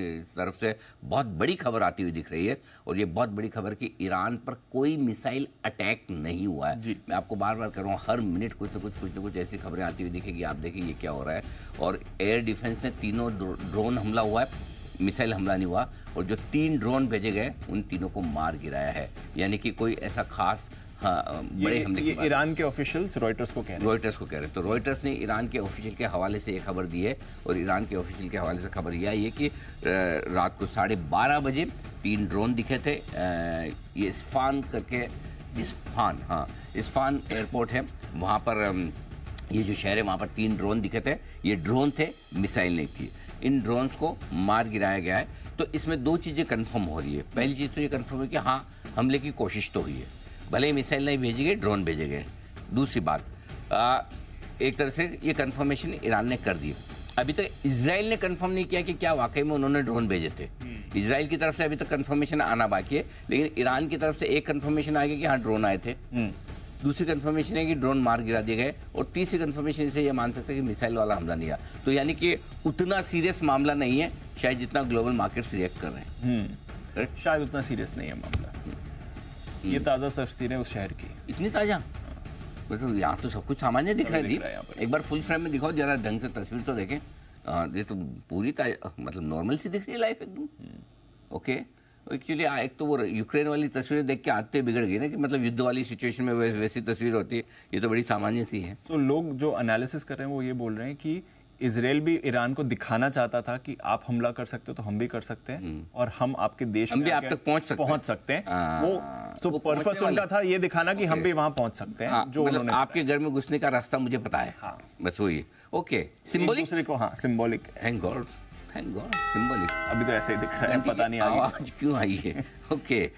तरफ से बहुत बड़ी खबर आती हुई दिख रही है और ये बहुत बड़ी खबर कि ईरान पर कोई मिसाइल अटैक नहीं हुआ है मैं आपको बार बार कर रहा हूँ हर मिनट कुछ ना कुछ कुछ ना कुछ ऐसी खबरें आती हुई दिखेगी आप देखें ये क्या हो रहा है और एयर डिफेंस ने तीनों ड्रोन हमला हुआ है मिसाइल हमला नहीं हुआ और जो तीन ड्रोन भेजे गए उन तीनों को मार गिराया है यानी कि कोई ऐसा खास हाँ ईरान के ऑफिशियल्स रॉयटर्स को कह रहे रॉयटर्स को कह रहे तो रॉयटर्स ने ईरान के ऑफिशियल के हवाले से ये खबर दी है और ईरान के ऑफिशियल के हवाले से खबर यह आई है कि रात को साढ़े बारह बजे तीन ड्रोन दिखे थे ये इस्फान करके इस्फान हाँ इस्फान एयरपोर्ट है वहाँ पर ये जो शहर है वहाँ पर तीन ड्रोन दिखे थे ये ड्रोन थे मिसाइल नहीं थी इन ड्रोन्स को मार गिराया गया है तो इसमें दो चीज़ें कन्फर्म हो रही है पहली चीज़ तो ये कन्फर्म है कि हाँ हमले की कोशिश तो हुई है भले ही मिसाइल नहीं भेजी गई ड्रोन भेजे गए दूसरी बात आ, एक तरह से ये कन्फर्मेशन ईरान ने कर दी अभी तक तो इसराइल ने कन्फर्म नहीं किया कि क्या वाकई में उन्होंने ड्रोन भेजे थे हम्म। इसराइल की तरफ से अभी तक तो आना बाकी है लेकिन ईरान की तरफ से एक कन्फर्मेशन आ गया कि हाँ ड्रोन आए थे हम्म। दूसरी कन्फर्मेशन है कि ड्रोन मार गिरा दिए गए और तीसरी कन्फर्मेशन से ये मान सकते हैं कि मिसाइल वाला हमला नहीं आया तो यानी कि उतना सीरियस मामला नहीं है शायद जितना ग्लोबल मार्केट्स रिएक्ट कर रहे हैं हम्म। शायद उतना सीरियस नहीं है मामला ये हम्म। ताज़ा सर्फ तस्वीरें उस शहर की इतनी ताज़ा बिल्कुल तो यहाँ तो सब कुछ सामान्य दिख रहा है एक बार फुल फ्रेम में दिखाओ जरा ढंग से तस्वीर तो देखें ये तो पूरी मतलब नॉर्मल सी दिख रही है लाइफ एकदम ओके हम्म। एक्चुअली एक तो वो यूक्रेन वाली तस्वीरें देख के आते बिगड़ गई ना कि मतलब युद्ध वाली सिचुएशन में वैसी तस्वीर होती है ये तो बड़ी सामान्य सी है तो लोग जो एनालिसिस कर रहे हैं वो ये बोल रहे हैं कि इसराइल भी ईरान को दिखाना चाहता था कि आप हमला कर सकते हो तो हम भी कर सकते हैं हम्म। और हम आपके देश हम आप तक पहुंच सकते पहुंच सकते हैं हाँ। वो तो पर्पस उनका था ये दिखाना कि हम भी वहां पहुंच सकते हैं हाँ, जो मतलब उन्होंने आपके घर में घुसने का रास्ता मुझे पता है हाँ। बस वही ओके सिंबोलिक दूसरे को हाँ symbolic thank God thank God अभी तो ऐसे ही दिख रहा है पता नहीं आवाज क्यों आई है ओके